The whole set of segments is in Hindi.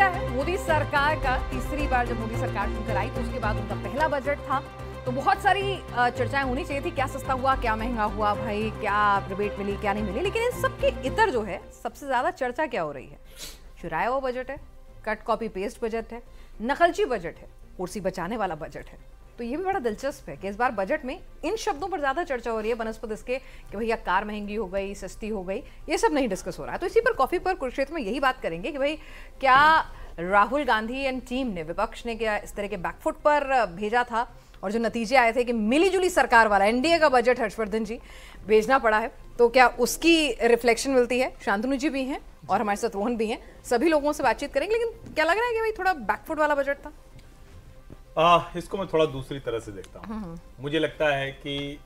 गया है मोदी सरकार का तीसरी बार जब मोदी सरकार चुनकर आई तो उसके बाद उनका पहला बजट था तो बहुत सारी चर्चाएं होनी चाहिए थी क्या सस्ता हुआ क्या महंगा हुआ भाई क्या रिबेट मिली क्या नहीं मिली लेकिन इन सबके इतर जो है सबसे ज़्यादा चर्चा क्या हो रही है चुराया हुआ बजट है कट कॉपी पेस्ट बजट है नकलची बजट है कुर्सी बचाने वाला बजट है तो ये भी बड़ा दिलचस्प है कि इस बार बजट में इन शब्दों पर ज़्यादा चर्चा हो रही है बनस्पत इसके कि भैया कार महंगी हो गई सस्ती हो गई ये सब नहीं डिस्कस हो रहा है तो इसी पर कॉफ़ी पर कुरुक्षेत्र में यही बात करेंगे कि भाई क्या राहुल गांधी एंड टीम ने विपक्ष ने क्या इस तरह के बैकफुट पर भेजा था और जो नतीजे आए थे कि मिलीजुली सरकार वाला एनडीए का बजट हर्षवर्धन जी भेजना पड़ा है तो क्या उसकी रिफ्लेक्शन मिलती है शांतनु जी भी हैं और हमारे साथ रोहन भी हैं सभी लोगों से बातचीत करेंगे लेकिन क्या लग रहा है कि भाई थोड़ा बैकफुट वाला बजट था आ, इसको मैं थोड़ा दूसरी तरह से देखता हूँ हम्म, हम्म। मुझे लगता है कि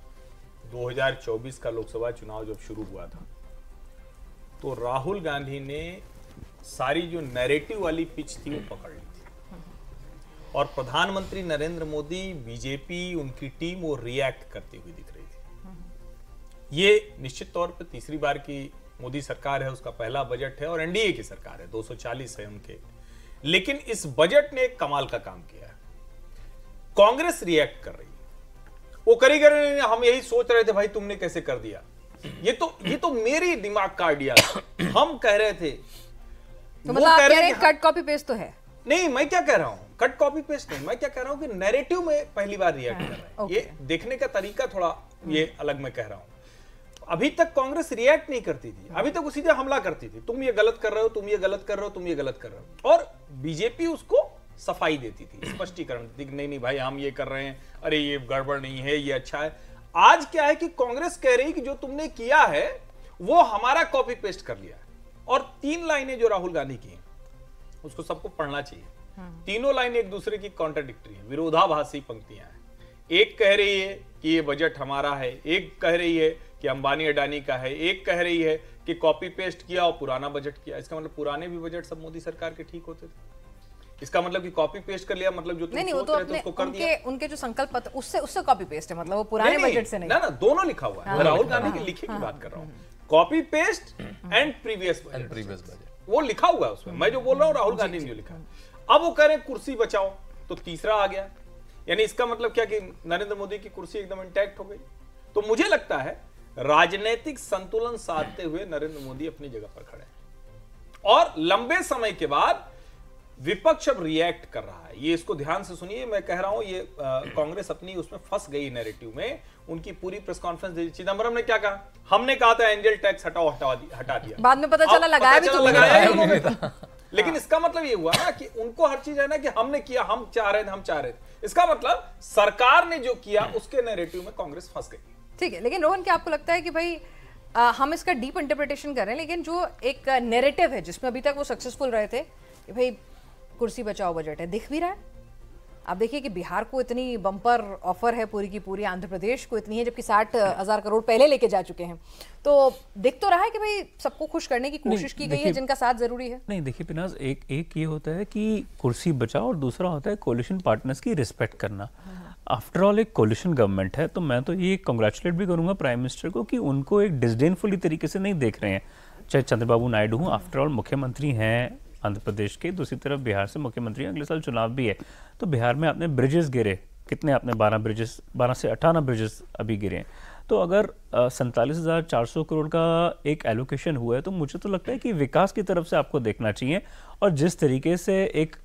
2024 का लोकसभा चुनाव जब शुरू हुआ था तो राहुल गांधी ने सारी जो नैरेटिव वाली पिच थी वो पकड़ ली थी और प्रधानमंत्री नरेंद्र मोदी बीजेपी उनकी टीम वो रिएक्ट करती हुई दिख रही थी ये निश्चित तौर पर तीसरी बार की मोदी सरकार है उसका पहला बजट है और एनडीए की सरकार है 240 है उनके लेकिन इस बजट ने कमाल का काम किया है कांग्रेस रिएक्ट कर रही वो करी कर हम यही सोच रहे थे भाई तुमने कैसे कर दिया ये तो ये तो मेरी दिमाग का आइडिया हम कह रहे थे तो मतलब आप कह रहे हैं कट कॉपी पेस्ट तो है नहीं मैं क्या कह रहा हूँ कट कॉपी पेस्ट नहीं मैं क्या कह रहा हूँ कि नैरेटिव में पहली बार रिएक्ट हाँ, कर रहे हैं ये देखने का तरीका थोड़ा हम्म। ये अलग मैं कह रहा हूँ अभी तक कांग्रेस रिएक्ट नहीं करती थी हाँ। अभी तक उसी हमला करती थी तुम ये गलत कर रहे हो तुम ये गलत कर रहे हो तुम ये गलत कर रहे हो और बीजेपी उसको सफाई देती थी स्पष्टीकरण देती नहीं नहीं भाई हम ये कर रहे हैं अरे ये गड़बड़ नहीं है ये अच्छा है आज क्या है कि कांग्रेस कह रही कि जो तुमने किया है वो हमारा कॉपी पेस्ट कर लिया है और तीन लाइनें जो राहुल गांधी की उसको सबको पढ़ना चाहिए हाँ। तीनों लाइनें एक दूसरे की कॉन्ट्राडिक्टी है विरोधाभासी पंक्तियां हैं एक कह रही है कि ये बजट हमारा है एक कह रही है कि अंबानी अडानी का है एक कह रही है कि कॉपी पेस्ट किया और पुराना बजट किया इसका मतलब पुराने भी बजट सब मोदी सरकार के ठीक होते थे इसका मतलब कि कॉपी पेस्ट कर लिया मतलब जो नहीं, नहीं, वो तो अपने, उसको कर उनके, दिया उनके जो संकल्प पत्र उससे उससे कॉपी पेस्ट है मतलब वो पुराने बजट से नहीं ना ना दोनों लिखा हुआ है हाँ। राहुल गांधी हाँ। के लिखे की बात कर रहा हूँ copy paste and previous and previous budget वो लिखा हुआ है उसमें मैं जो बोल रहा हूँ राहुल गांधी ने जो लिखा अब वो कह रहे हैं कुर्सी बचाओ तो तीसरा आ गया यानी इसका मतलब क्या कि नरेंद्र मोदी की कुर्सी एकदम इंटैक्ट हो गई तो मुझे लगता है राजनीतिक संतुलन साधते हुए नरेंद्र मोदी अपनी जगह पर खड़े हैं और लंबे समय के बाद विपक्ष अब रिएक्ट कर रहा है ये इसको ध्यान से सुनिए मैं कह रहा हूं ये कांग्रेस अपनी उसमें फंस गई नैरेटिव में उनकी पूरी प्रेस कॉन्फ्रेंस चिदम्बरम ने क्या कहा हमने कहा था एंजल टैक्स हटाओ हटा दिया हटा दिया बाद में पता चला लगाया भी तो लगाया लेकिन इसका मतलब ये हुआ ना कि उनको हर चीज है ना कि हमने किया हम चाह रहे थे हम चाह रहे थे इसका मतलब सरकार ने जो किया उसके नेरेटिव में कांग्रेस फंस गई ठीक है लेकिन रोहन क्या आपको लगता है कि भाई आ, हम इसका डीप इंटरप्रिटेशन कर रहे हैं लेकिन जो एक नेरेटिव है जिसमें अभी तक वो सक्सेसफुल रहे थे कि भाई कुर्सी बचाओ बजट है दिख भी रहा है आप देखिए कि बिहार को इतनी बम्पर ऑफर है पूरी की पूरी आंध्र प्रदेश को इतनी है जबकि साठ हजार करोड़ पहले लेके जा चुके हैं तो दिख तो रहा है कि भाई सबको खुश करने की कोशिश की गई है जिनका साथ जरूरी है नहीं देखिए पिनाज एक एक ये होता है कि कुर्सी बचाओ और दूसरा होता है कोलिशन पार्टनर्स की रिस्पेक्ट करना आफ्टर ऑल एक कोलिशन गवर्नमेंट है तो मैं तो ये कंग्रेचुलेट भी करूंगा प्राइम मिनिस्टर को कि उनको एक डिसडेनफुली तरीके से नहीं देख रहे हैं चाहे चंद्रबाबू नायडू हूँ आफ्टर ऑल मुख्यमंत्री हैं आंध्र प्रदेश के दूसरी तरफ बिहार से मुख्यमंत्री अगले साल चुनाव भी है तो बिहार में आपने ब्रिजेस गिरे कितने आपने 12 ब्रिजेस 12 से अठारह ब्रिजेस अभी गिरे हैं तो अगर सैंतालीस हज़ार चार सौ करोड़ का एक एलोकेशन हुआ है तो मुझे तो लगता है कि विकास की तरफ से आपको देखना चाहिए और जिस तरीके से एक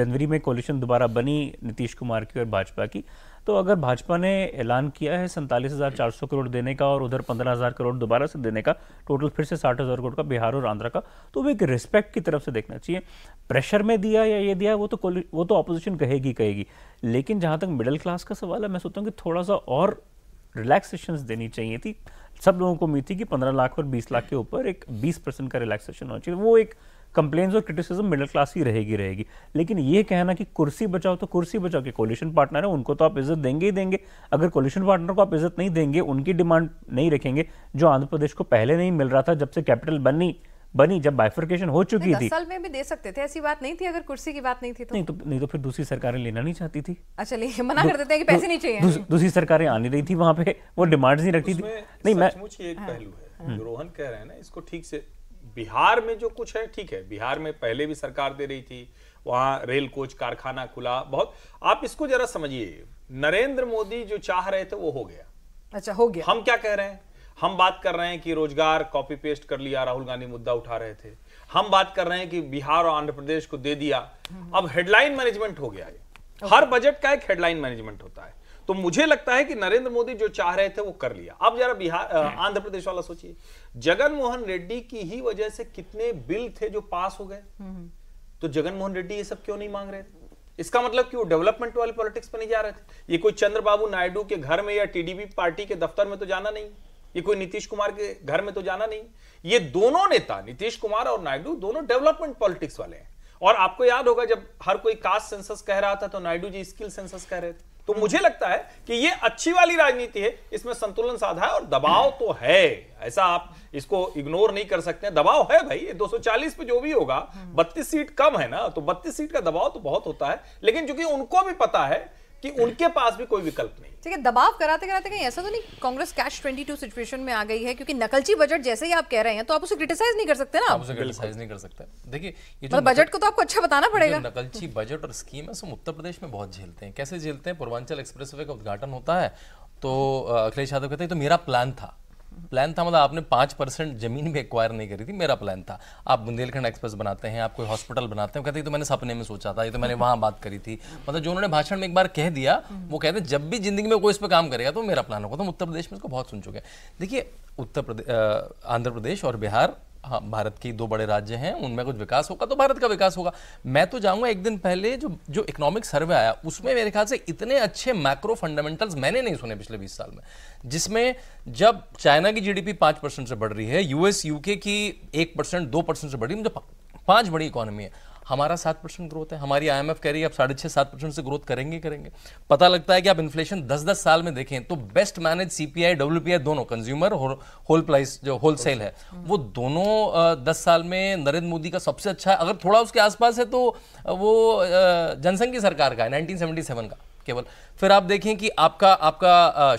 जनवरी में कोलिशन दोबारा बनी नीतीश कुमार की और भाजपा की तो अगर भाजपा ने ऐलान किया है सैंतालीस हज़ार चार सौ करोड़ देने का और उधर पंद्रह हज़ार करोड़ दोबारा से देने का टोटल फिर से साठ हज़ार करोड़ का बिहार और आंध्र का तो वो एक रिस्पेक्ट की तरफ से देखना चाहिए प्रेशर में दिया या ये दिया वो तो वो तो अपोजिशन कहेगी कहेगी लेकिन जहाँ तक मिडिल क्लास का सवाल है मैं सोचता हूँ कि थोड़ा सा और रिलैक्सेशन देनी चाहिए थी सब लोगों को उम्मीद थी कि पंद्रह लाख और बीस लाख के ऊपर एक बीस परसेंट का रिलैक्सेशन होना चाहिए वो एक कंप्लेन और क्रिटिसिज्म मिडिल क्लास की रहेगी रहेगी लेकिन ये कहना कि कुर्सी बचाओ तो कुर्सी बचाओ के कोलिशन पार्टनर है उनको तो आप इज्जत देंगे ही देंगे अगर कोलिशन पार्टनर को आप इज्जत नहीं देंगे उनकी डिमांड नहीं रखेंगे जो आंध्र प्रदेश को पहले नहीं मिल रहा था जब से कैपिटल बनी बनी जब बाइफर्केशन हो चुकी थी असल में भी दे सकते थे ऐसी बात नहीं थी अगर कुर्सी की बात नहीं थी तो नहीं तो नहीं तो फिर दूसरी सरकारें लेना नहीं चाहती थी अच्छा लिए मना कर देते हैं कि पैसे नहीं चाहिए दूसरी सरकारें आने रही थी वहां पे वो डिमांड्स नहीं रखती थी नहीं मैं ये एक हाँ। पहलू है हाँ। जो रोहन कह रहे हैं ना इसको ठीक से बिहार में जो कुछ है ठीक है बिहार में पहले भी सरकार दे रही थी वहां रेल कोच कारखाना खुला बहुत आप इसको जरा समझिए नरेंद्र मोदी जो चाह रहे थे वो हो गया अच्छा हो गया हम क्या कह रहे हैं हम बात कर रहे हैं कि रोजगार कॉपी पेस्ट कर लिया राहुल गांधी मुद्दा उठा रहे थे हम बात कर रहे हैं कि बिहार और आंध्र प्रदेश को दे दिया हम्म। अब हेडलाइन मैनेजमेंट हो गया है हर बजट का एक हेडलाइन मैनेजमेंट होता है तो मुझे लगता है कि नरेंद्र मोदी जो चाह रहे थे वो कर लिया अब जरा बिहार हम्म। आंध्र प्रदेश वाला सोचिए जगनमोहन रेड्डी की ही वजह से कितने बिल थे जो पास हो गए हम्म, हम्म। तो जगनमोहन रेड्डी ये सब क्यों नहीं मांग रहे थे इसका मतलब कि वो डेवलपमेंट वाले पॉलिटिक्स में नहीं जा रहे थे ये कोई चंद्रबाबू नायडू के घर में या टीडीपी पार्टी के दफ्तर में तो जाना नहीं ये कोई नीतीश कुमार के घर में तो जाना नहीं ये दोनों नेता नीतीश कुमार और नायडू दोनों डेवलपमेंट पॉलिटिक्स वाले हैं और आपको याद होगा जब हर कोई कास्ट सेंसस कह रहा था तो नायडू जी स्किल सेंसस कह रहे थे तो मुझे लगता है कि ये अच्छी वाली राजनीति है इसमें संतुलन साधा है और दबाव तो है ऐसा आप इसको इग्नोर नहीं कर सकते दबाव है भाई 240 पे जो भी होगा 32 हम्म। सीट कम है ना तो 32 सीट का दबाव तो बहुत होता है लेकिन चूंकि उनको भी पता है कि उनके पास भी कोई विकल्प नहीं ठीक है दबाव कराते कराते कहीं ऐसा तो नहीं कांग्रेस कैश 22 सिचुएशन में आ गई है क्योंकि नकलची बजट जैसे ही आप कह रहे हैं तो आप उसे क्रिटिसाइज नहीं कर सकते ना आप उसे क्रिटिसाइज नहीं कर सकते देखिए ये बजट मतलब को तो आपको अच्छा बताना पड़ेगा नकलची बजट और स्कीम है उत्तर प्रदेश में बहुत झेलते हैं कैसे झेलते हैं पूर्वांचल एक्सप्रेस का उद्घाटन होता है तो अखिलेश यादव कहते हैं तो मेरा प्लान था प्लान था मतलब आपने पाँच परसेंट जमीन भी एक्वायर नहीं करी थी मेरा प्लान था आप बुंदेलखंड एक्सप्रेस बनाते हैं आप कोई हॉस्पिटल बनाते हैं कहते तो मैंने सपने में सोचा था ये तो मैंने वहाँ बात करी थी मतलब जो उन्होंने भाषण में एक बार कह दिया वो कहते जब भी जिंदगी में कोई इस पर काम करेगा तो मेरा प्लान होगा तो उत्तर प्रदेश में इसको बहुत सुन चुके हैं देखिए उत्तर प्रदेश आंध्र प्रदेश और बिहार हाँ, भारत की दो बड़े राज्य हैं उनमें कुछ विकास होगा तो भारत का विकास होगा मैं तो जाऊंगा एक दिन पहले जो जो इकोनॉमिक सर्वे आया उसमें मेरे ख्याल से इतने अच्छे मैक्रो फंडामेंटल्स मैंने नहीं सुने पिछले 20 साल में जिसमें जब चाइना की जीडीपी पांच परसेंट से बढ़ रही है यूएस यूके की एक परसेंट दो परसेंट से बढ़ रही है मतलब पाँच बड़ी इकोनॉमी है हमारा सात परसेंट ग्रोथ है हमारी आई कह रही है आप साढ़े छः सात परसेंट से ग्रोथ करेंगे करेंगे पता लगता है कि आप इन्फ्लेशन दस दस साल में देखें तो best manage C P I W P I दोनों कंज्यूमर होल प्राइस जो होलसेल है वो दोनों दस साल में नरेंद्र मोदी का सबसे अच्छा अगर थोड़ा उसके आसपास है तो वो जनसंघ की सरकार का है नाइनटीन का केवल फिर आप देखें कि आपका आपका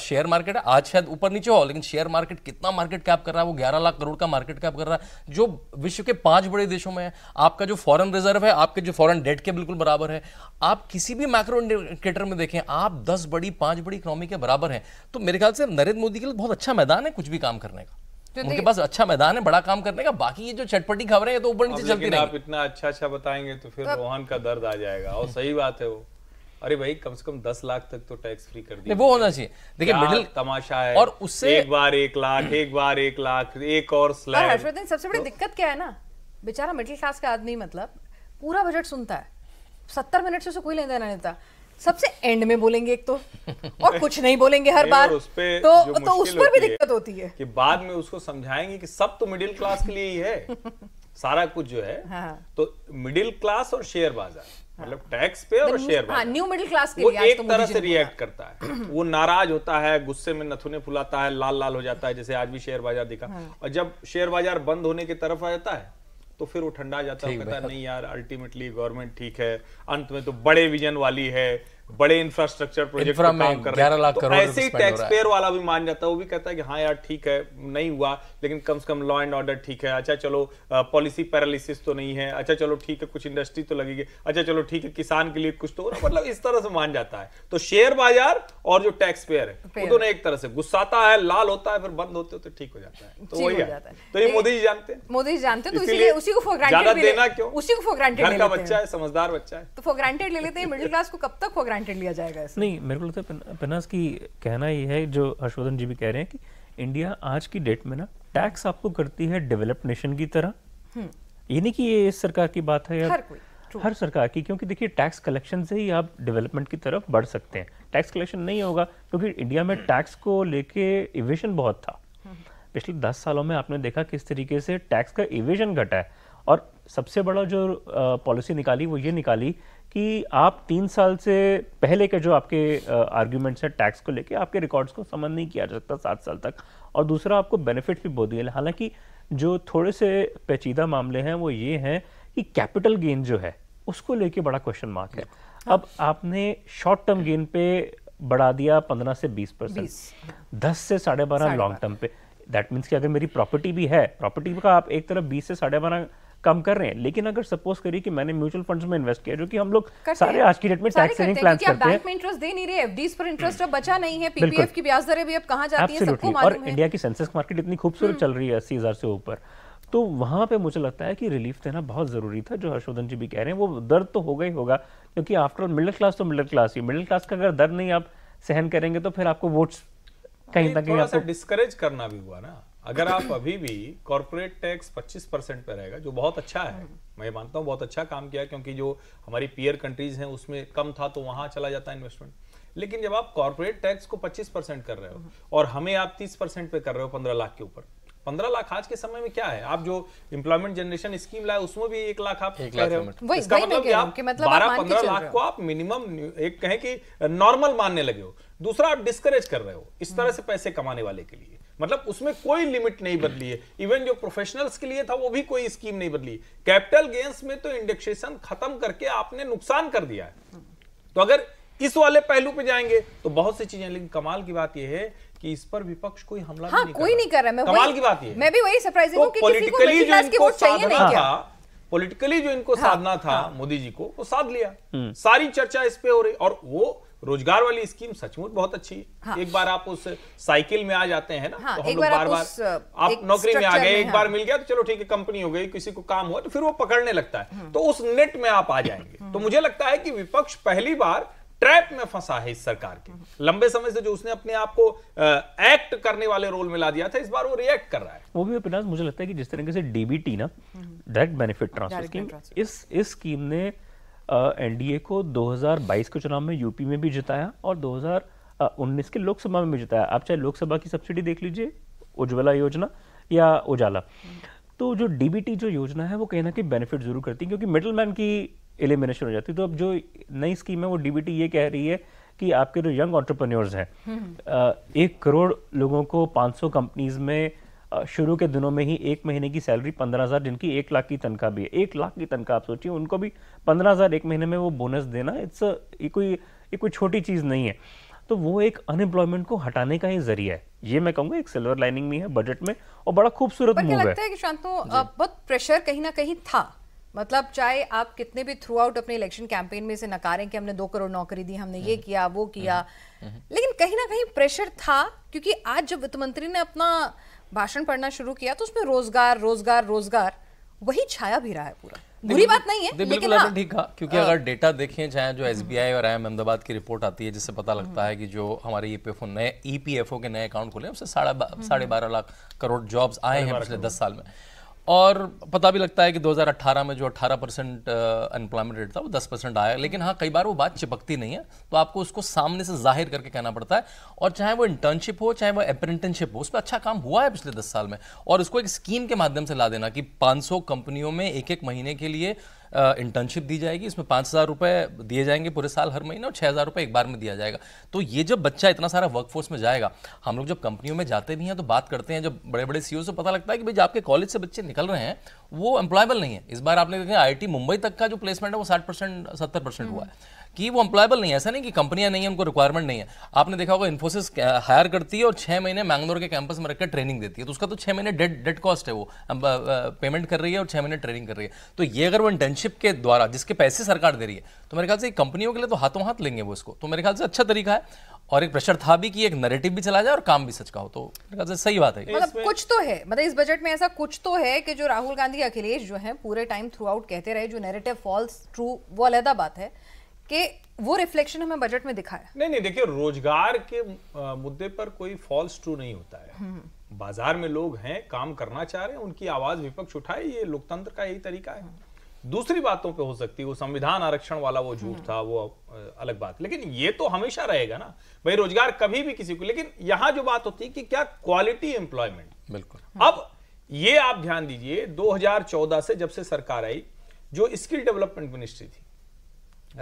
शेयर मार्केट आज शायद ऊपर नीचे हो लेकिन शेयर मार्केट कितना मार्केट कैप कर रहा है वो ग्यारह लाख करोड़ का मार्केट कैप कर रहा है जो विश्व के पांच बड़े देशों में है आपका जो फॉरेन रिजर्व है आपके जो फॉरेन डेट के बिल्कुल बराबर है आप किसी भी माइक्रो इंडिकेटर में देखें आप दस बड़ी पांच बड़ी इकोनॉमी के बराबर हैं तो मेरे ख्याल से नरेंद्र मोदी के लिए बहुत अच्छा मैदान है कुछ भी काम करने का तो उनके पास अच्छा मैदान है बड़ा काम करने का बाकी ये जो चटपटी खबरें हैं तो ऊपर नीचे चलती रहेंगी आप इतना अच्छा अच्छा बताएंगे तो फिर तो- रोहन का दर्द आ जाएगा और सही बात है वो अरे भाई कम से कम दस लाख तक तो टैक्स फ्री कर दिया वो होना चाहिए देखिए मिडिल तमाशा है और उससे एक बार एक लाख एक बार एक लाख एक और हाँ, हर्षवर्धन सबसे बड़ी तो- दिक्कत क्या है ना बेचारा मिडिल क्लास का आदमी मतलब पूरा बजट सुनता है सत्तर मिनट से उसे कोई लेना देना नहीं था सबसे एंड में बोलेंगे एक तो और कुछ नहीं बोलेंगे हर बार उस पे तो तो उस पर भी दिक्कत होती है कि बाद में उसको समझाएंगे कि सब तो मिडिल क्लास के लिए ही है सारा कुछ जो है हाँ। तो मिडिल क्लास और शेयर बाजार मतलब टैक्स पे और शेयर हाँ, न्यू मिडिल क्लास के वो एक तो तरह से रिएक्ट करता है वो नाराज होता है गुस्से में नथुने फुलाता है लाल लाल हो जाता है जैसे आज भी शेयर बाजार दिखा हाँ। और जब शेयर बाजार बंद होने की तरफ आ जाता है तो फिर वो ठंडा जाता है कहता नहीं यार अल्टीमेटली गवर्नमेंट ठीक है अंत में तो बड़े विजन वाली है बड़े इंफ्रास्ट्रक्चर प्रोजेक्ट पर काम कर रहे हैं तो ऐसे ही टैक्स पेयर वाला भी मान जाता है वो भी कहता है कि हाँ यार ठीक है नहीं हुआ लेकिन कम से कम लॉ एंड ऑर्डर ठीक है अच्छा चलो पॉलिसी पैरालिसिस तो नहीं है अच्छा चलो ठीक है कुछ इंडस्ट्री तो लगेगी अच्छा चलो ठीक है किसान के लिए कुछ तो मतलब इस तरह से मान जाता है तो शेयर बाजार और जो टैक्स पेयर है वो दोनों एक तरह से गुस्साता है लाल होता है फिर बंद होते हो तो ठीक हो जाता है तो वही है तो ये मोदी जी जानते हैं मोदी जी जानते हैं तो इसीलिए उसी को फॉर ग्रांटेड देना क्यों उसी को फॉर ग्रांटेड बच्चा है समझदार बच्चा है तो फॉर ग्रांटेड ले लेते हैं मिडिल क्लास को कब तक फॉर ग्रांटेड लिया जाएगा इसे? नहीं मेरे को लगता है पिनास की कहना ये है जो हर्षवर्धन जी भी कह रहे हैं कि इंडिया आज की डेट में ना टैक्स आपको करती है डेवलप्ड नेशन की तरह हम्म। ये नहीं कि ये इस सरकार की बात है या हर कोई हर सरकार की क्योंकि देखिए टैक्स कलेक्शन से ही आप डेवलपमेंट की तरफ बढ़ सकते हैं टैक्स कलेक्शन नहीं होगा क्योंकि इंडिया में टैक्स को लेके इवेशन बहुत था हम्म। पिछले दस सालों में आपने देखा किस तरीके से टैक्स का इवेशन घटा है और सबसे बड़ा जो पॉलिसी निकाली वो ये निकाली कि आप तीन साल से पहले के जो आपके आर्ग्यूमेंट्स हैं टैक्स को लेके आपके रिकॉर्ड्स को समन नहीं किया जा सकता सात साल तक और दूसरा आपको बेनिफिट भी बहुत दिए हालांकि जो थोड़े से पेचीदा मामले हैं वो ये हैं कि कैपिटल गेन जो है उसको लेके बड़ा क्वेश्चन मार्क है हाँ। अब आपने शॉर्ट टर्म गेन पे बढ़ा दिया पंद्रह से बीस परसेंट दस से साढ़े बारह लॉन्ग टर्म पे दैट मीन्स कि अगर मेरी प्रॉपर्टी भी है प्रॉपर्टी का आप एक तरफ बीस से साढ़े बारह कम कर रहे हैं लेकिन अगर सपोज करिए कि मैंने म्यूचुअल फंड्स में इन्वेस्ट किया जो कि हम लोग सारे आज की डेट में टैक्स सेविंग प्लान करते हैं इंटरेस्ट दे नहीं रहे एफडीज पर इंटरेस्ट अब बचा नहीं है पीपीएफ की ब्याज दरें भी अब कहां जाती हैं सबको मालूम है और इंडिया की सेंसेक्स मार्केट इतनी खूबसूरत हम्म। चल रही है 80000 से ऊपर तो वहां पे मुझे लगता है कि रिलीफ देना बहुत ज़रूरी था जो हर्षवर्धन जी भी कह रहे हैं वो दर्द तो होगा ही होगा क्योंकि आफ्टर ऑल मिडिल क्लास तो मिडिल क्लास ही मिडिल क्लास का अगर दर्द नहीं आप सहन करेंगे तो फिर आपको वोट्स कहीं ना कहीं आपको डिस्करेज करना भी हुआ ना अगर आप अभी भी कॉरपोरेट टैक्स 25 परसेंट पर रहेगा जो बहुत अच्छा है मैं मानता हूँ बहुत अच्छा काम किया क्योंकि जो हमारी पीयर कंट्रीज हैं उसमें कम था तो वहां चला जाता है इन्वेस्टमेंट लेकिन जब आप कॉरपोरेट टैक्स को 25 परसेंट कर रहे हो और हमें आप 30 परसेंट पे कर रहे हो 15 लाख के ऊपर 15 लाख आज के समय में क्या है आप जो इम्प्लॉयमेंट जनरेशन स्कीम लाए उसमें भी एक लाख आप कह रहे हो इसका मतलब कि आप मतलब बारह पंद्रह लाख को आप मिनिमम एक कहें कि नॉर्मल मानने लगे हो दूसरा आप डिस्करेज कर रहे हो इस तरह से पैसे कमाने वाले के लिए मतलब उसमें कोई लिमिट नहीं बदली है इवन जो प्रोफेशनल्स के लिए था वो भी कोई स्कीम नहीं बदली कैपिटल गेंस में तो इंडेक्सेशन खत्म करके आपने नुकसान कर दिया है तो अगर इस वाले पहलू पे जाएंगे तो बहुत सी चीजें लेकिन कमाल की बात यह है कि इस पर विपक्ष कोई हमला हाँ, नहीं कोई नहीं कर रहा मैं कमाल की बात मैं भी वही तो सरप्राइजिंग जो इनको हाँ। साधना था पोलिटिकली जो इनको साधना था मोदी जी को वो साध लिया हम्म। सारी चर्चा इस पे हो रही और वो रोजगार वाली स्कीम सचमुच बहुत अच्छी है हाँ। एक बार आप उस साइकिल में आ जाते हैं ना हाँ, तो हम लोग बार बार आप नौकरी में आ गए एक बार हाँ। मिल गया तो चलो ठीक है कंपनी हो गई किसी को काम हुआ तो फिर वो पकड़ने लगता है हम्म। तो उस नेट में आप आ जाएंगे हम्म। तो मुझे लगता है कि विपक्ष पहली बार ट्रैप में फंसा है इस सरकार के हम्म। लंबे समय से जो उसने अपने आप को एक्ट करने वाले रोल में ला दिया था इस बार वो रिएक्ट कर रहा है वो भी मुझे लगता है कि जिस तरीके से डीबीटी ना डायरेक्ट बेनिफिट ट्रांसफर स्कीम इस इस स्कीम ने एनडीए को 2022 के चुनाव में यूपी में भी जिताया और 2019 के लोकसभा में भी जिताया आप चाहे लोकसभा की सब्सिडी देख लीजिए उज्ज्वला योजना या उजाला तो जो डीबीटी जो योजना है वो कहीं ना कहीं बेनिफिट जरूर करती है क्योंकि मैन की एलिमिनेशन हो जाती है तो अब जो नई स्कीम है वो डीबीटी ये कह रही है कि आपके जो यंग ऑन्टरप्रन्योर्स हैं हम्म। एक करोड़ लोगों को 500 कंपनीज में शुरू के दिनों में ही एक महीने की सैलरी पंद्रह हज़ार जिनकी एक लाख की तनख्वाह भी है एक लाख की तनख्वाह आप सोचिए उनको भी पंद्रह हज़ार एक महीने में वो बोनस देना इट्स ये कोई ये कोई छोटी चीज़ नहीं है तो वो एक अनएम्प्लॉयमेंट को हटाने का ही जरिया है ये मैं कहूंगा एक सिल्वर लाइनिंग भी है बजट में और बड़ा खूबसूरत मूव लगता है कि शांतनु बहुत प्रेशर कहीं ना कहीं था मतलब चाहे आप कितने भी थ्रू आउट अपने इलेक्शन कैंपेन में से नकारें कि हमने दो करोड़ नौकरी दी हमने ये किया वो किया हम्म, हम्म। लेकिन कहीं ना कहीं प्रेशर था क्योंकि आज जब वित्त मंत्री ने अपना भाषण पढ़ना शुरू किया तो उसमें रोजगार रोजगार रोजगार वही छाया भी रहा है पूरा बुरी बात नहीं है बिल्कुल हाँ। ठीक कहा क्योंकि अगर डेटा हाँ। देखें चाहे जो एस और आई अहमदाबाद की रिपोर्ट आती है जिससे पता लगता है कि जो हमारे ई e नए ई e के नए अकाउंट खुले उससे हम्म। साढ़े बारह लाख करोड़ जॉब्स आए हैं पिछले दस साल में और पता भी लगता है कि 2018 में जो 18 परसेंट अनएम्प्लॉयमेंट रेट था वो 10 परसेंट आया लेकिन हाँ कई बार वो बात चिपकती नहीं है तो आपको उसको सामने से जाहिर करके कहना पड़ता है और चाहे वो इंटर्नशिप हो चाहे वो अप्रेंटिनशिप हो उस पर अच्छा काम हुआ है पिछले दस साल में और उसको एक स्कीम के माध्यम से ला देना कि पाँच कंपनियों में एक एक महीने के लिए इंटर्नशिप दी जाएगी इसमें पाँच हज़ार रुपये दिए जाएंगे पूरे साल हर महीने और छः हज़ार रुपये एक बार में दिया जाएगा तो ये जब बच्चा इतना सारा वर्कफोर्स में जाएगा हम लोग जब कंपनियों में जाते भी हैं तो बात करते हैं जब बड़े बड़े सी से पता लगता है कि भाई आपके कॉलेज से बच्चे निकल रहे हैं वो एम्प्लॉयबल नहीं है इस बार आपने देखें आई मुंबई तक का जो प्लेसमेंट है वो साठ परसेंट सत्तर परसेंट हुआ है कि वो एम्प्लॉयबल नहीं है ऐसा नहीं कि कंपनियां नहीं है उनको रिक्वायरमेंट नहीं है आपने देखा होगा इन्फोसिस हायर करती है और छह महीने मैंगलोर के कैंपस में रखकर ट्रेनिंग देती है तो उसका तो छह महीने डेड डेड कॉस्ट है वो पेमेंट कर रही है और छह महीने ट्रेनिंग कर रही है तो ये अगर वो इंटर्नशिप के द्वारा जिसके पैसे सरकार दे रही है तो मेरे ख्याल से कंपनियों के लिए तो हाथों हाथ लेंगे वो इसको तो मेरे ख्याल से अच्छा तरीका है और एक प्रेशर था भी कि एक नरेटिव भी चला जाए और काम भी सच का हो तो सही बात है मतलब कुछ तो है मतलब इस बजट में ऐसा कुछ तो है कि जो राहुल गांधी अखिलेश जो है पूरे टाइम थ्रू आउट कहते रहे जो नेरेटिव फॉल्स ट्रू वो अलहदा बात है कि वो रिफ्लेक्शन हमें बजट में दिखा है नहीं नहीं देखिए रोजगार के मुद्दे पर कोई फॉल्स ट्रू नहीं होता है हम्म। बाजार में लोग हैं काम करना चाह रहे हैं उनकी आवाज विपक्ष उठाए ये लोकतंत्र का यही तरीका है हम्म। दूसरी बातों पे हो सकती है वो संविधान आरक्षण वाला वो झूठ हम्म। था वो अलग बात लेकिन ये तो हमेशा रहेगा ना भाई रोजगार कभी भी किसी को लेकिन यहां जो बात होती है कि क्या क्वालिटी एम्प्लॉयमेंट बिल्कुल अब ये आप ध्यान दीजिए 2014 से जब से सरकार आई जो स्किल डेवलपमेंट मिनिस्ट्री थी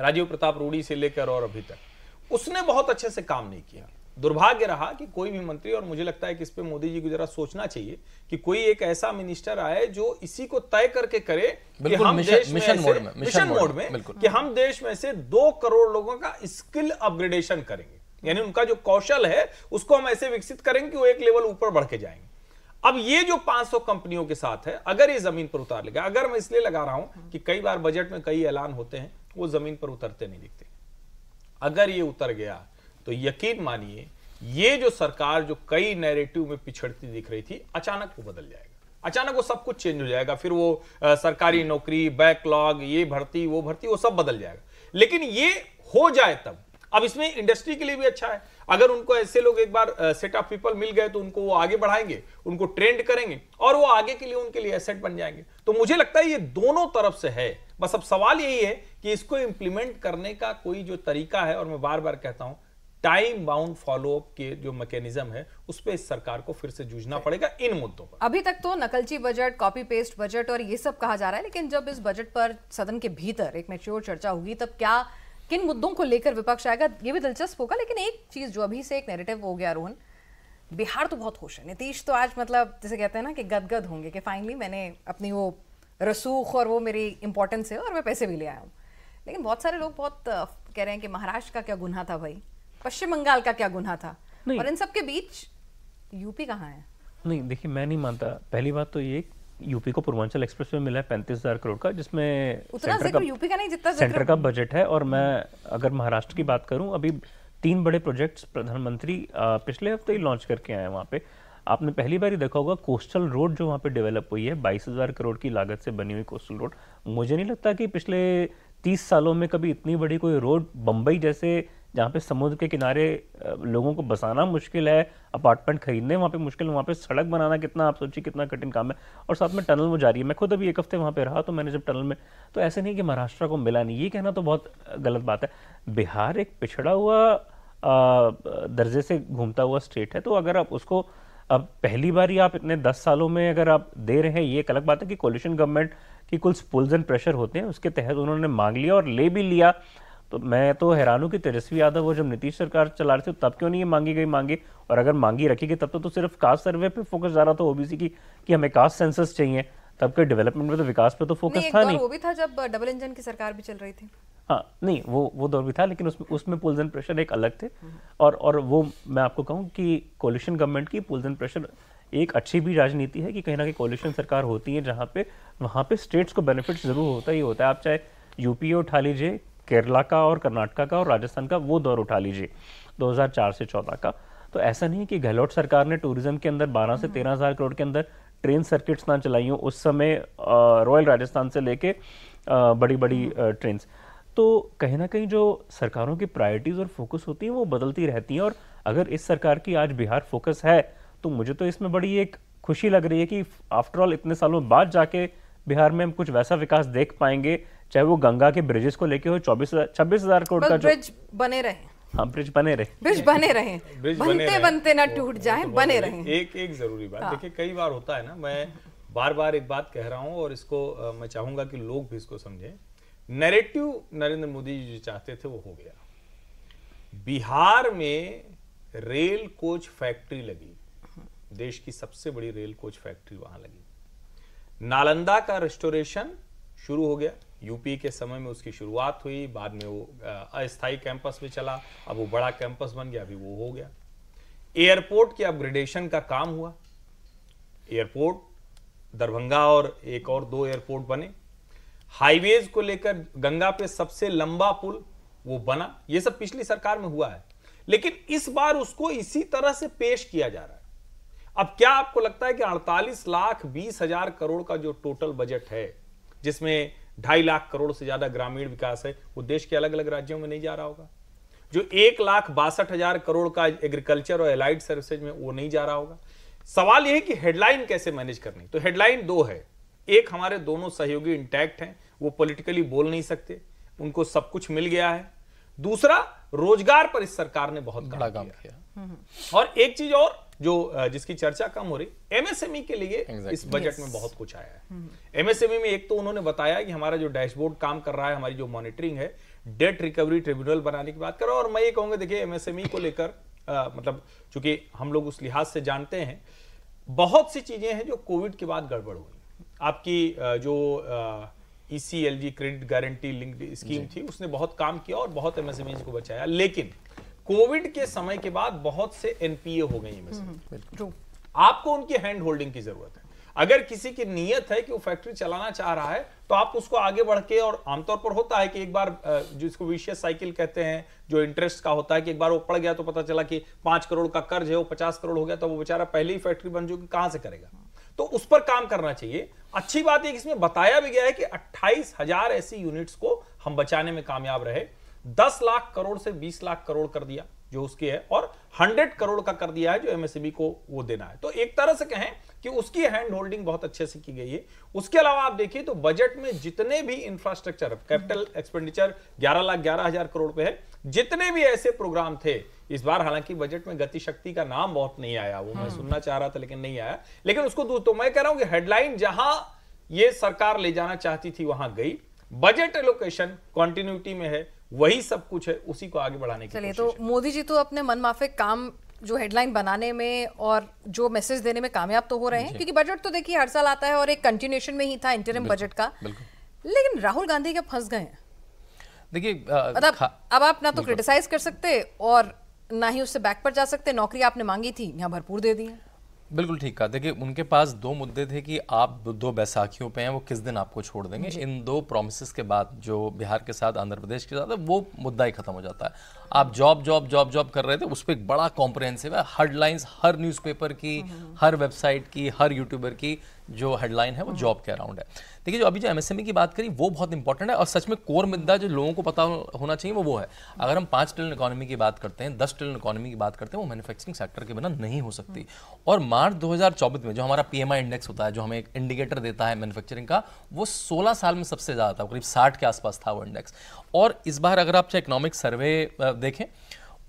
राजीव प्रताप रूडी से लेकर और अभी तक उसने बहुत अच्छे से काम नहीं किया दुर्भाग्य रहा कि कोई भी मंत्री और मुझे लगता है कि इस पर मोदी जी को जरा सोचना चाहिए कि कोई एक ऐसा मिनिस्टर आए जो इसी को तय करके करे कि हम मिशन, मिशन मोड में मिशन मोड में कि हम देश में से दो करोड़ लोगों का स्किल अपग्रेडेशन करेंगे यानी उनका जो कौशल है उसको हम ऐसे विकसित करेंगे कि वो एक लेवल ऊपर बढ़ के जाएंगे अब ये जो 500 कंपनियों के साथ है अगर ये जमीन पर उतार लेगा अगर मैं इसलिए लगा रहा हूं कि कई बार बजट में कई ऐलान होते हैं वो जमीन पर उतरते नहीं दिखते अगर ये उतर गया तो यकीन मानिए ये जो सरकार जो कई नैरेटिव में पिछड़ती दिख रही थी अचानक वो बदल जाएगा अचानक वो सब कुछ चेंज हो जाएगा फिर वो आ, सरकारी नौकरी बैकलॉग ये भर्ती वो भर्ती वो सब बदल जाएगा लेकिन ये हो जाए तब अब इसमें इंडस्ट्री के लिए भी अच्छा है अगर उनको ऐसे लोग एक बार सेट ऑफ पीपल मिल गए तो उनको वो आगे बढ़ाएंगे उनको ट्रेंड करेंगे और वो आगे के लिए उनके लिए एसेट बन जाएंगे तो मुझे लगता है ये दोनों तरफ से है बस अब सवाल यही है कि इसको इंप्लीमेंट करने का कोई जो तरीका है और मैं बार बार कहता हूं टाइम बाउंड फॉलोअप के जो मैकेनिज्म है उस पर सरकार को फिर से जूझना पड़ेगा इन मुद्दों पर अभी तक तो नकलची बजट कॉपी पेस्ट बजट और ये सब कहा जा रहा है लेकिन जब इस बजट पर सदन के भीतर एक मेच्योर चर्चा होगी तब क्या किन मुद्दों को लेकर विपक्ष आएगा ये भी दिलचस्प होगा लेकिन एक चीज़ जो अभी से एक नेरेटिव हो गया रोहन बिहार तो बहुत खुश है नीतीश तो आज मतलब जैसे कहते हैं ना कि गदगद होंगे कि फाइनली मैंने अपनी वो रसूख और वो मेरी इंपॉर्टेंस है और मैं पैसे भी ले आया हूँ लेकिन बहुत सारे लोग बहुत कह रहे हैं कि महाराष्ट्र का क्या गुना था भाई पश्चिम बंगाल का क्या गुना था और इन सब के बीच यूपी कहाँ है नहीं देखिए मैं नहीं मानता पहली बात तो ये यूपी को पूर्वांचल एक्सप्रेस वे मिला है पैंतीस हज़ार करोड़ का जिसमें सेंटर का, यूपी का नहीं जितना सेंटर का बजट है और मैं हम्म। अगर महाराष्ट्र की बात करूं अभी तीन बड़े प्रोजेक्ट्स प्रधानमंत्री पिछले हफ्ते ही लॉन्च करके आए वहाँ पे आपने पहली बार ही देखा होगा कोस्टल रोड जो वहाँ पे डेवलप हुई है बाईस हज़ार करोड़ की लागत से बनी हुई कोस्टल रोड मुझे नहीं लगता कि पिछले तीस सालों में कभी इतनी बड़ी कोई रोड बम्बई जैसे जहाँ पे समुद्र के किनारे लोगों को बसाना मुश्किल है अपार्टमेंट खरीदने वहाँ पे मुश्किल वहाँ पे सड़क बनाना कितना आप सोचिए कितना कठिन काम है और साथ में टनल वो जारी है मैं खुद अभी एक हफ्ते वहाँ पे रहा तो मैंने जब टनल में तो ऐसे नहीं कि महाराष्ट्र को मिला नहीं ये कहना तो बहुत गलत बात है बिहार एक पिछड़ा हुआ दर्जे से घूमता हुआ स्टेट है तो अगर आप उसको अब पहली बार ही आप इतने दस सालों में अगर आप दे रहे हैं ये एक अलग बात है कि कोलिशन गवर्नमेंट की कुल पुल्स एंड प्रेशर होते हैं उसके तहत उन्होंने मांग लिया और ले भी लिया तो मैं तो हैरान हूँ कि तेजस्वी यादव वो जब नीतीश सरकार चला रहे थे तब क्यों नहीं ये मांगी गई मांगी और अगर मांगी रखी गई तब तो, तो सिर्फ कास्ट सर्वे पे फोकस जा रहा था ओबीसी की कि हमें कास्ट सेंसस चाहिए तब के डेवलपमेंट में तो विकास पे तो फोकस था नहीं वो भी था जब डबल इंजन की सरकार भी चल रही थी हाँ नहीं वो वो दौर भी था लेकिन उसमें उसमें पुल्स एंड प्रेशर एक अलग थे हम्म। और और वो मैं आपको कहूँ कि कोलिशन गवर्नमेंट की पुल्स एंड प्रेशर एक अच्छी भी राजनीति है कि कहीं ना कहीं कोलिशन सरकार होती है जहाँ पे वहाँ पे स्टेट्स को बेनिफिट ज़रूर होता ही होता है आप चाहे यूपीए उठा लीजिए केरला का और कर्नाटका का और राजस्थान का वो दौर उठा लीजिए 2004 से 14 का तो ऐसा नहीं कि गहलोत सरकार ने टूरिज्म के अंदर 12 से हम्म। तेरह हज़ार करोड़ के अंदर ट्रेन सर्किट्स ना चलाई हूँ उस समय रॉयल राजस्थान से लेके बड़ी बड़ी हम्म। ट्रेन तो कहीं ना कहीं जो सरकारों की प्रायोरिटीज़ और फोकस होती है वो बदलती रहती हैं और अगर इस सरकार की आज बिहार फोकस है तो मुझे तो इसमें बड़ी एक खुशी लग रही है कि आफ्टरऑल इतने सालों बाद जाके बिहार में हम कुछ वैसा विकास देख पाएंगे चाहे वो गंगा के ब्रिजेस को लेके हो चौबीस छब्बीस हजार करोड़ का ब्रिज बने रहे हाँ ब्रिज बने रहे ब्रिज बने रहे ब्रिज बनते बनते ना तो टूट जाए तो बने रहे एक एक जरूरी बात हाँ। देखिए कई बार होता है ना मैं बार बार एक बात कह रहा हूँ और इसको मैं चाहूंगा कि लोग भी इसको समझें नैरेटिव नरेंद्र मोदी जी चाहते थे वो हो गया बिहार में रेल कोच फैक्ट्री लगी देश की सबसे बड़ी रेल कोच फैक्ट्री वहां लगी नालंदा का रेस्टोरेशन शुरू हो गया यूपी के समय में उसकी शुरुआत हुई बाद में वो अस्थाई कैंपस में चला अब वो बड़ा कैंपस बन गया अभी वो हो गया एयरपोर्ट के अपग्रेडेशन का काम हुआ एयरपोर्ट दरभंगा और एक और दो एयरपोर्ट बने हाईवेज को लेकर गंगा पे सबसे लंबा पुल वो बना ये सब पिछली सरकार में हुआ है लेकिन इस बार उसको इसी तरह से पेश किया जा रहा है अब क्या आपको लगता है कि 48 लाख बीस हजार करोड़ का जो टोटल बजट है जिसमें ढाई लाख करोड़ से ज्यादा ग्रामीण विकास है वो देश के अलग अलग राज्यों में नहीं जा रहा होगा जो एक लाख बासठ हजार करोड़ का एग्रीकल्चर और एलाइड सर्विसेज में वो नहीं जा रहा होगा सवाल यह है कि हेडलाइन कैसे मैनेज करनी तो हेडलाइन दो है एक हमारे दोनों सहयोगी इंटैक्ट हैं वो पॉलिटिकली बोल नहीं सकते उनको सब कुछ मिल गया है दूसरा रोजगार पर इस सरकार ने बहुत बड़ा काम किया और एक चीज और जो जिसकी चर्चा कम हो रही एमएसएमई e के लिए exactly. इस बजट yes. में बहुत कुछ आया है एमएसएमई हम्म। e में एक तो उन्होंने बताया कि हमारा जो डैशबोर्ड काम कर रहा है हमारी जो मॉनिटरिंग है डेट रिकवरी ट्रिब्यूनल बनाने की बात करो और मैं ये कहूंगा देखिए एमएसएमई e को लेकर मतलब चूंकि हम लोग उस लिहाज से जानते हैं बहुत सी चीजें हैं जो कोविड के बाद गड़बड़ हुई आपकी जो E credit guarantee linked scheme थी उसने बहुत काम किया और बहुत एमएसएमई को बचाया लेकिन कोविड के समय के बाद बहुत से एनपीए हो गई में हम्म, हम्म, आपको उनकी हैंड होल्डिंग की जरूरत है अगर किसी की नियत है कि वो फैक्ट्री चलाना चाह रहा है तो आप उसको आगे बढ़ के और आमतौर पर होता है कि एक बार जिसको विशेष साइकिल कहते हैं जो इंटरेस्ट का होता है कि एक बार वो पड़ गया तो पता चला कि पांच करोड़ का कर्ज है वो पचास करोड़ हो गया तो वो बेचारा पहले ही फैक्ट्री बन चुकी कहां से करेगा तो उस पर काम करना चाहिए अच्छी बात है कि इसमें बताया भी गया है कि अट्ठाईस हजार ऐसी यूनिट्स को हम बचाने में कामयाब रहे दस लाख करोड़ से बीस लाख करोड़ कर दिया जो उसकी है और हंड्रेड करोड़ का कर दिया है जो एमएसएमई e को वो देना है तो एक तरह से कहें कि उसकी हैंड होल्डिंग बहुत अच्छे से की गई है उसके अलावा आप देखिए तो बजट में जितने भी इंफ्रास्ट्रक्चर कैपिटल एक्सपेंडिचर ग्यारह लाख ग्यारह हजार करोड़ पे है जितने भी ऐसे प्रोग्राम थे इस बार हालांकि बजट में गति शक्ति का नाम बहुत नहीं आया वो मैं हाँ। सुनना चाह रहा था लेकिन नहीं आया लेकिन उसको तो मैं कह रहा हूं कि हेडलाइन जहां ये सरकार ले जाना चाहती थी वहां गई बजट एलोकेशन कॉन्टिन्यूटी में है वही सब कुछ है उसी को आगे बढ़ाने लिए तो मोदी जी तो अपने मनमाफिक काम जो हेडलाइन बनाने में और जो मैसेज देने में कामयाब तो हो रहे हैं क्योंकि बजट तो देखिए हर साल आता है और एक कंटिन्यूशन में ही था इंटरम बजट का लेकिन राहुल गांधी क्या फंस गए देखिए मतलब अब आप ना तो क्रिटिसाइज कर सकते और ना ही उससे बैक पर जा सकते नौकरी आपने मांगी थी यहाँ भरपूर दे दी है बिल्कुल ठीक कहा देखिए उनके पास दो मुद्दे थे कि आप दो बैसाखियों पे हैं वो किस दिन आपको छोड़ देंगे इन दो प्रोमिस के बाद जो बिहार के साथ आंध्र प्रदेश के साथ वो मुद्दा ही खत्म हो जाता है आप जॉब जॉब जॉब जॉब कर रहे थे उस पर एक बड़ा कॉम्प्रहेंसिव है हेडलाइंस हर न्यूज़पेपर हम्म। की हर वेबसाइट की हर यूट्यूबर की जो हेडलाइन है वो जॉब हम्म। के अराउंड है देखिए जो अभी जो एमएसएमई e की बात करी वो बहुत इंपॉर्टेंट है और सच में कोर मुद्दा जो लोगों को पता होना चाहिए वो वो है अगर हम पाँच ट्रिलियन इकोनॉमी की बात करते हैं दस ट्रिलियन इकोनॉमी की बात करते हैं वो मैन्युफैक्चरिंग सेक्टर के बिना नहीं हो सकती हम्म। और मार्च चौबीस में जो हमारा पीएमआई इंडेक्स होता है जो हमें एक इंडिकेटर देता है मैन्युफैक्चरिंग का वो सोलह साल में सबसे ज़्यादा था करीब साठ के आसपास था वो इंडेक्स और इस बार अगर आप चाहे इकोनॉमिक सर्वे देखें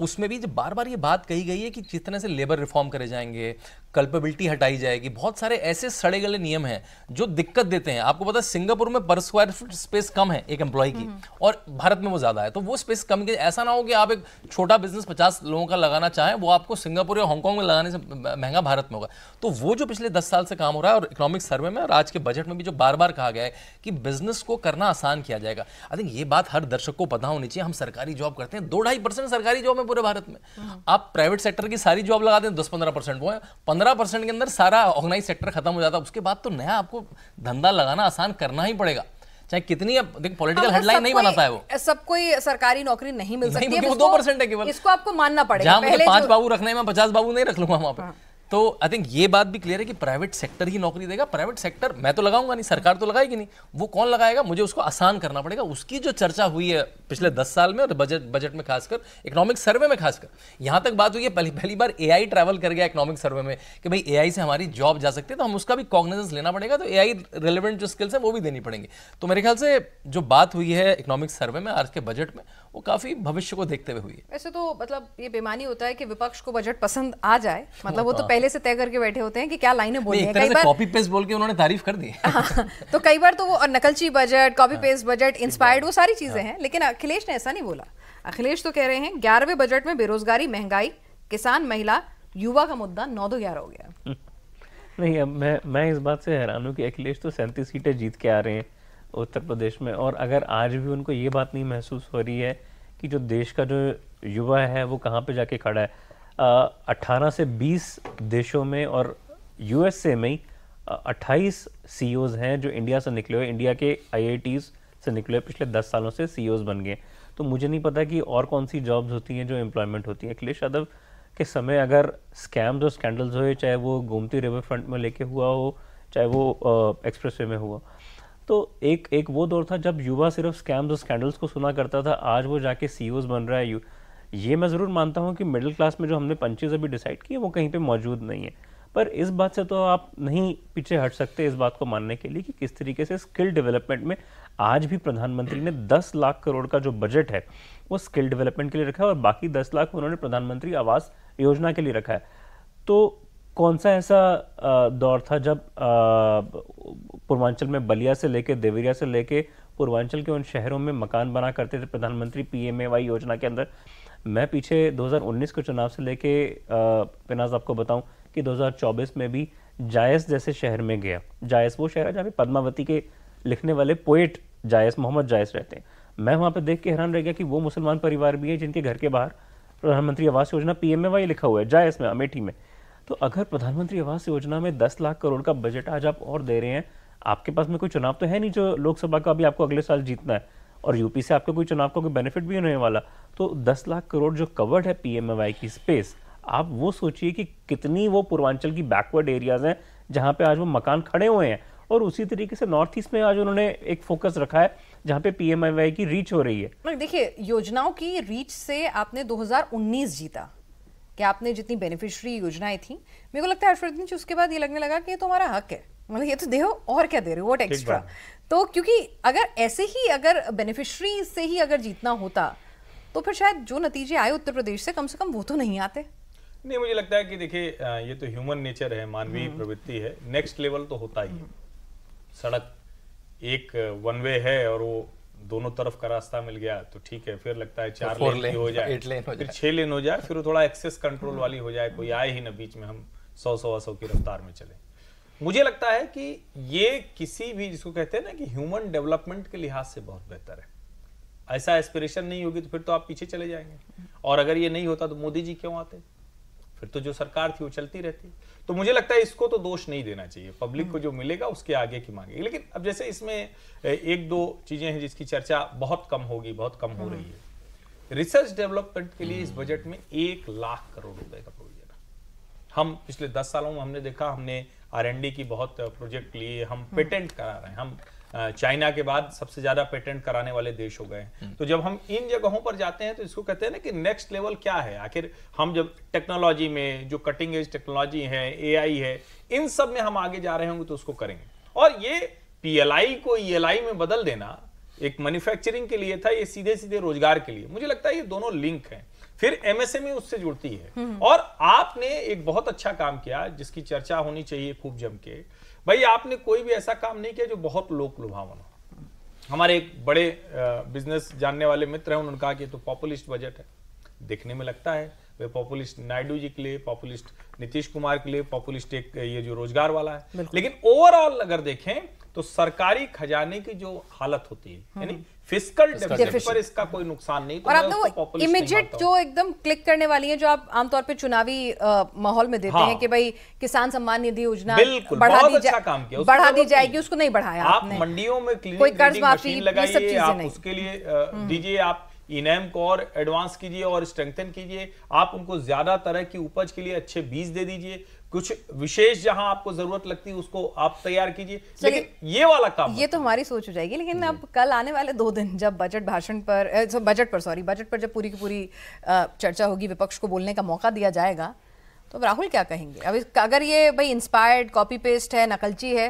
उसमें भी जब बार बार ये बात कही गई है कि किस तरह से लेबर रिफॉर्म करे जाएंगे कल्पेबिलिटी हटाई जाएगी बहुत सारे ऐसे सड़े गले नियम हैं जो दिक्कत देते हैं आपको पता है सिंगापुर में पर स्क्वायर फीट स्पेस कम है एक एम्प्लॉय की हम्म। और भारत में वो ज़्यादा है तो वो स्पेस कम के ऐसा ना हो कि आप एक छोटा बिजनेस पचास लोगों का लगाना चाहें वो आपको सिंगापुर या हांगकॉन्ग में लगाने से महंगा भारत में होगा तो वो जो पिछले दस साल से काम हो रहा है और इकोनॉमिक सर्वे में और आज के बजट में भी जो बार बार कहा गया है कि बिजनेस को करना आसान किया जाएगा आई थिंक ये बात हर दर्शक को पता होनी चाहिए हम सरकारी जॉब करते हैं दो ढाई परसेंट सरकारी जॉब है पूरे भारत में हम्म। आप प्राइवेट सेक्टर की सारी जॉब लगा दें दस पंद्रह परसेंट वो है पंद्रह पंद्रह परसेंट के अंदर सारा ऑर्गेनाइज सेक्टर खत्म हो जाता उसके बाद तो नया आपको धंधा लगाना आसान करना ही पड़ेगा चाहे कितनी अब देख पॉलिटिकल हेडलाइन नहीं बनाता है वो सब कोई सरकारी नौकरी नहीं मिल सकती है दो परसेंट है केवल इसको आपको मानना पड़ेगा पांच बाबू रखने में पचास बाबू नहीं रख लूंगा वहां पे हाँ। तो आई थिंक ये बात भी क्लियर है कि प्राइवेट सेक्टर ही नौकरी देगा प्राइवेट सेक्टर मैं तो लगाऊंगा नहीं सरकार तो लगाएगी नहीं वो कौन लगाएगा मुझे उसको आसान करना पड़ेगा उसकी जो चर्चा हुई है पिछले दस साल में और बजट बजट में खासकर इकोनॉमिक सर्वे में खासकर यहाँ तक बात हुई है पहली पहली बार ए ट्रैवल कर गया इकोनॉमिक सर्वे में कि भाई ए से हमारी जॉब जा सकती है तो हम उसका भी कॉग्निजेंस लेना पड़ेगा तो ए रिलेवेंट जो स्किल्स हैं वो भी देनी पड़ेंगी तो मेरे ख्याल से जो बात हुई है इकोनॉमिक सर्वे में आज के बजट में वो काफी भविष्य को देखते हुए हुई है वैसे तो मतलब ये बेमानी होता है कि विपक्ष को बजट पसंद आ जाए मतलब वो तो हाँ। पहले से तय करके बैठे होते हैं कि क्या लाइनें बोल है कई कॉपी पेस्ट बोल के उन्होंने तारीफ कर दी हाँ, तो कई बार तो वो नकलची budget copy paste budget inspired वो सारी चीजें हाँ। हैं लेकिन अखिलेश ने ऐसा नहीं बोला अखिलेश तो कह रहे हैं ग्यारहवें बजट में बेरोजगारी महंगाई किसान महिला युवा का मुद्दा नौ दो ग्यारह हो गया नहीं अब मैं मैं इस बात से हैरान हूँ कि अखिलेश तो सैंतीस सीटें जीत के आ रहे हैं उत्तर प्रदेश में और अगर आज भी उनको ये बात नहीं महसूस हो रही है कि जो देश का जो युवा है वो कहाँ पे जाके खड़ा है अट्ठारह से बीस देशों में और यूएसए में ही अट्ठाईस सी e हैं जो इंडिया से निकले हुए इंडिया के आई से निकले पिछले दस सालों से सी e बन गए तो मुझे नहीं पता कि और कौन सी जॉब्स होती हैं जो एम्प्लॉयमेंट होती हैं अखिलेश यादव के समय अगर स्कैम्स और स्कैंडल्स हुए चाहे वो गोमती रिवर फ्रंट में लेके हुआ हो चाहे वो एक्सप्रेसवे में हुआ तो एक एक वो दौर था जब युवा सिर्फ स्कैम्स और स्कैंडल्स को सुना करता था आज वो जाके सी e बन रहा है ये मैं ज़रूर मानता हूँ कि मिडिल क्लास में जो हमने पंचेज अभी डिसाइड किए वो कहीं पर मौजूद नहीं है पर इस बात से तो आप नहीं पीछे हट सकते इस बात को मानने के लिए कि किस तरीके से स्किल डेवलपमेंट में आज भी प्रधानमंत्री ने 10 लाख करोड़ का जो बजट है वो स्किल डेवलपमेंट के लिए रखा है और बाकी 10 लाख उन्होंने प्रधानमंत्री आवास योजना के लिए रखा है तो कौन सा ऐसा दौर था जब पूर्वांचल में बलिया से लेके देवरिया से लेके पूर्वांचल के उन शहरों में मकान बना करते थे प्रधानमंत्री पीएमएवाई योजना के अंदर मैं पीछे 2019 के चुनाव से लेके पिनाज आपको बताऊं कि 2024 में भी जायस जैसे शहर में गया जायस वो शहर है जहाँ पे पद्मावती के लिखने वाले पोएट जायस मोहम्मद जायस रहते हैं मैं वहाँ पर देख के हैरान रह गया कि वो मुसलमान परिवार भी है जिनके घर के बाहर प्रधानमंत्री आवास योजना पी लिखा हुआ है जायस में अमेठी में तो अगर प्रधानमंत्री आवास योजना में दस लाख करोड़ का बजट आज आप और दे रहे हैं आपके पास में कोई चुनाव तो है नहीं जो लोकसभा का अभी आपको अगले साल जीतना है और यूपी से आपको कोई चुनाव का कोई बेनिफिट भी होने वाला तो दस लाख करोड़ जो कवर्ड है पीएमएवाई की स्पेस आप वो सोचिए कि कितनी वो पूर्वांचल की बैकवर्ड एरियाज हैं जहाँ पे आज वो मकान खड़े हुए हैं और उसी तरीके से नॉर्थ ईस्ट में आज उन्होंने एक फोकस रखा है जहाँ पे पीएमएवाई की रीच हो रही है देखिए योजनाओं की रीच से आपने 2019 जीता कि आपने जितनी बेनिफिशरी योजनाएं थी मेरे को लगता है हर्षवर्धन जी उसके बाद ये लगने लगा कि ये तो हमारा हक है मतलब ये तो दे हो और क्या दे रहे हो वॉट एक्स्ट्रा तो क्योंकि अगर ऐसे ही अगर बेनिफिशरी से ही अगर जीतना होता तो फिर शायद जो नतीजे आए उत्तर प्रदेश से कम से कम वो तो नहीं आते नहीं मुझे लगता है कि देखिए ये तो ह्यूमन नेचर है मानवीय हम्म। प्रवृत्ति है नेक्स्ट लेवल तो होता ही हम्म। सड़क एक वन वे है और वो दोनों तरफ का रास्ता मिल गया तो ठीक है फिर लगता है तो चार तो लेन, लेन हो जाए एट लेन हो जाए फिर छह लेन हो जाए फिर थोड़ा एक्सेस कंट्रोल वाली हो जाए कोई आए ही ना बीच में हम सौ सवा सौ की रफ्तार में चले मुझे लगता है कि ये किसी भी जिसको कहते हैं ना कि ह्यूमन डेवलपमेंट के लिहाज से बहुत बेहतर है ऐसा एस्पिरेशन नहीं होगी तो फिर तो आप पीछे चले जाएंगे और अगर ये नहीं होता तो मोदी जी क्यों आते फिर तो जो सरकार थी वो चलती रहती तो मुझे लगता है इसको तो दोष नहीं देना चाहिए पब्लिक को हम्म। जो मिलेगा उसके आगे की मांगे लेकिन अब जैसे इसमें एक दो चीजें हैं जिसकी चर्चा बहुत कम होगी बहुत कम हो रही हम्म। है रिसर्च डेवलपमेंट के लिए इस बजट हम्म। में एक लाख करोड़ रुपए का प्रोविजन हम पिछले दस सालों में हमने देखा हमने आर की बहुत प्रोजेक्ट लिए हम पेटेंट करा रहे हैं हम चाइना के बाद सबसे ज्यादा पेटेंट कराने वाले देश हो गए हम्म। तो जब हम इन जगहों पर जाते हैं तो इसको कहते हैं ना कि नेक्स्ट लेवल क्या है आखिर हम जब टेक्नोलॉजी में जो कटिंग एज टेक्नोलॉजी है ए है इन सब में हम आगे जा रहे होंगे तो उसको करेंगे और ये पी को ई e में बदल देना एक मैन्युफैक्चरिंग के लिए था ये सीधे सीधे रोजगार के लिए मुझे लगता है ये दोनों लिंक हैं फिर एमएसएमई e उससे जुड़ती है हम्म। और आपने एक बहुत अच्छा काम किया जिसकी चर्चा होनी चाहिए खूब जम के भाई आपने कोई भी ऐसा काम नहीं किया जो बहुत लोक लुभावन हो हमारे एक बड़े बिजनेस जानने वाले मित्र हैं उन्होंने कहा कि तो पॉपुलिस्ट बजट है देखने में लगता है वे पॉपुलिस्ट नायडू जी के लिए पॉपुलिस्ट नीतीश कुमार के लिए पॉपुलिस्ट एक ये जो रोजगार वाला है लेकिन ओवरऑल अगर देखें तो सरकारी खजाने की जो हालत होती है हम्म। यानी फिजिकल पर इसका कोई नुकसान नहीं तो और आपने वो इमीडिएट जो एकदम क्लिक करने वाली है जो आप आमतौर पे चुनावी माहौल में देते हाँ। हैं कि भाई किसान सम्मान निधि योजना अच्छा बढ़ा दी अच्छा काम किया बढ़ा दी जाएगी उसको नहीं बढ़ाया आप मंडियों में कोई कर्ज माफी लगाइए उसके लिए हम्म। दीजिए आप इनैम को और एडवांस कीजिए और स्ट्रेंथन कीजिए आप उनको ज़्यादा तरह की उपज के लिए अच्छे बीज दे दीजिए कुछ विशेष जहां आपको जरूरत लगती है उसको आप तैयार कीजिए लेकिन ये वाला काम ये तो हमारी सोच हो जाएगी लेकिन हम्म। अब कल आने वाले दो दिन जब बजट भाषण पर बजट पर सॉरी बजट पर जब पूरी की पूरी चर्चा होगी विपक्ष को बोलने का मौका दिया जाएगा तो राहुल क्या कहेंगे अब अगर ये भाई इंस्पायर्ड कॉपी पेस्ट है नकलची है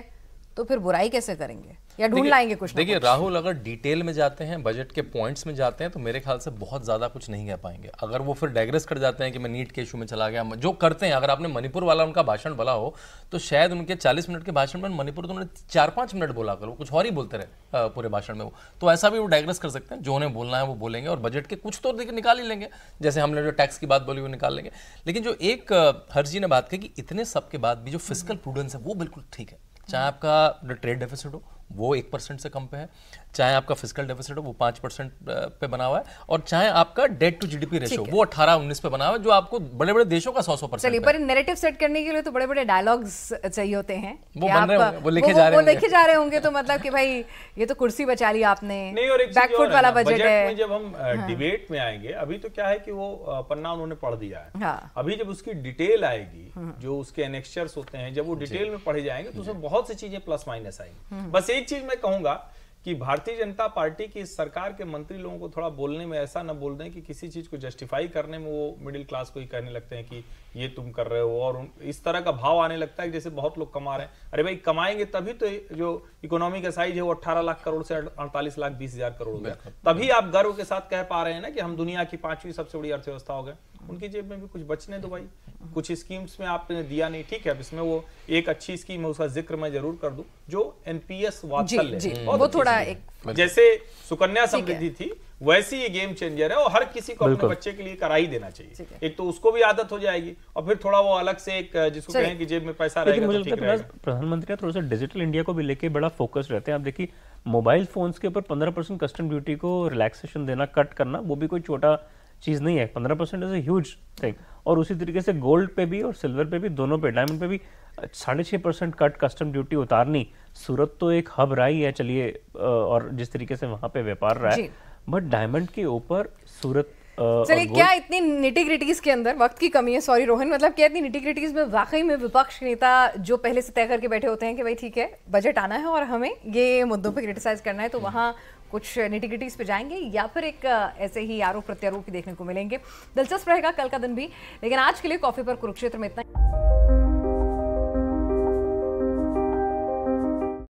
तो फिर बुराई कैसे करेंगे या ढूंढ लाएंगे कुछ देखिए राहुल अगर डिटेल में जाते हैं बजट के पॉइंट्स में जाते हैं तो मेरे ख्याल से बहुत ज़्यादा कुछ नहीं कह पाएंगे अगर वो फिर डायग्रेस कर जाते हैं कि मैं नीट के इशू में चला गया जो करते हैं अगर आपने मणिपुर वाला उनका भाषण बोला हो तो शायद उनके चालीस मिनट के भाषण में मणिपुर तो उन्होंने चार पांच मिनट बोला करो कुछ और ही बोलते रहे पूरे भाषण में वो तो ऐसा भी वो डायग्रेस कर सकते हैं जो उन्हें बोलना है वो बोलेंगे और बजट के कुछ तो निकाल ही लेंगे जैसे हमने जो टैक्स की बात बोली वो निकाल लेंगे लेकिन जो एक हर्जी ने बात की कि इतने सब के बाद भी जो फिजिकल प्रूडेंस है वो बिल्कुल ठीक है चाहे आपका ट्रेड डेफिसिट हो वो एक परसेंट से कम पे है चाहे आपका फिजिकल डेफिसिट हो वो पाँच परसेंट पे बना हुआ है और चाहे आपका डेट टू जीडीपी रेशियो वो अठारह उन्नीस पे बना हुआ है जो आपको बड़े बड़े देशों का सौ सौ परसेंट चलिए पर नेरेटिव सेट करने के लिए तो बड़े बड़े डायलॉग्स चाहिए होते हैं वो बन रहे वो लिखे जा रहे लिखे जा रहे होंगे तो मतलब कि भाई ये तो कुर्सी बचा ली आपने बैकफुट वाला बजट है जब हम डिबेट हाँ। में आएंगे अभी तो क्या है कि वो पन्ना उन्होंने पढ़ दिया है हाँ। अभी जब उसकी डिटेल आएगी हाँ। जो उसके एनेक्चर्स होते हैं जब वो डिटेल में पढ़े जाएंगे तो उसमें बहुत सी चीजें प्लस माइनस आएंगी बस एक चीज मैं कहूंगा कि भारतीय जनता पार्टी की सरकार के मंत्री लोगों को थोड़ा बोलने में ऐसा ना बोल दें कि किसी चीज को जस्टिफाई करने में वो मिडिल क्लास को ही कहने लगते हैं कि ये तुम कर रहे हो और इस तरह का भाव आने लगता है जैसे बहुत लोग कमा रहे हैं अरे भाई कमाएंगे तभी तो जो इकोनॉमी का साइज है वो अट्ठारह लाख करोड़ से अड़तालीस लाख बीस हजार करोड़ हो गया तभी आप गर्व के साथ कह पा रहे हैं ना कि हम दुनिया की पांचवी सबसे बड़ी अर्थव्यवस्था हो गए उनकी जेब में भी कुछ बचने दो भाई कुछ स्कीम्स में आपने दिया नहीं ठीक है इसमें वो एक अच्छी स्कीम है उसका जिक्र मैं जरूर कर दूं जो एनपीएस वात्सल्य वो थोड़ा एक मतलब- जैसे सुकन्या समृद्धि थी वैसी ये गेम चेंजर है और हर किसी को अपने बच्चे के लिए करा ही देना चाहिए एक तो उसको भी आदत हो जाएगी और फिर थोड़ा वो अलग से एक जिसको कहें कि जेब में पैसा रहेगा तो मुझे तो लगता है प्रधानमंत्री थोड़ा सा डिजिटल इंडिया को भी लेके बड़ा फोकस रहते हैं आप देखिए मोबाइल फोन्स के ऊपर पंद्रह परसेंट कस्टम ड्यूटी को रिलैक्सेशन देना कट करना वो भी कोई छोटा चीज़ नहीं है पंद्रह percent is a huge thing और उसी तरीके से गोल्ड पे भी और सिल्वर पे भी दोनों पे डायमंड पे भी साढ़े छः परसेंट कट कस्टम ड्यूटी उतारनी सूरत तो एक हब रहा ही है चलिए और जिस तरीके से वहाँ पे व्यापार रहा है बट डायमंड के ऊपर सूरत चलिए क्या इतनी निटिग्रिटीज के अंदर वक्त की कमी है सॉरी रोहन मतलब क्या इतनी निटिग्रिटीज में वाकई में विपक्ष नेता जो पहले से तय करके बैठे होते हैं कि भाई ठीक है बजट आना है और हमें ये मुद्दों पर क्रिटिसाइज करना है तो हम्म। वहाँ कुछ निटिग्रिटीज पे जाएंगे या फिर एक ऐसे ही आरोप प्रत्यारोप भी देखने को मिलेंगे दिलचस्प रहेगा कल का दिन भी लेकिन आज के लिए कॉफी पर कुरुक्षेत्र में इतना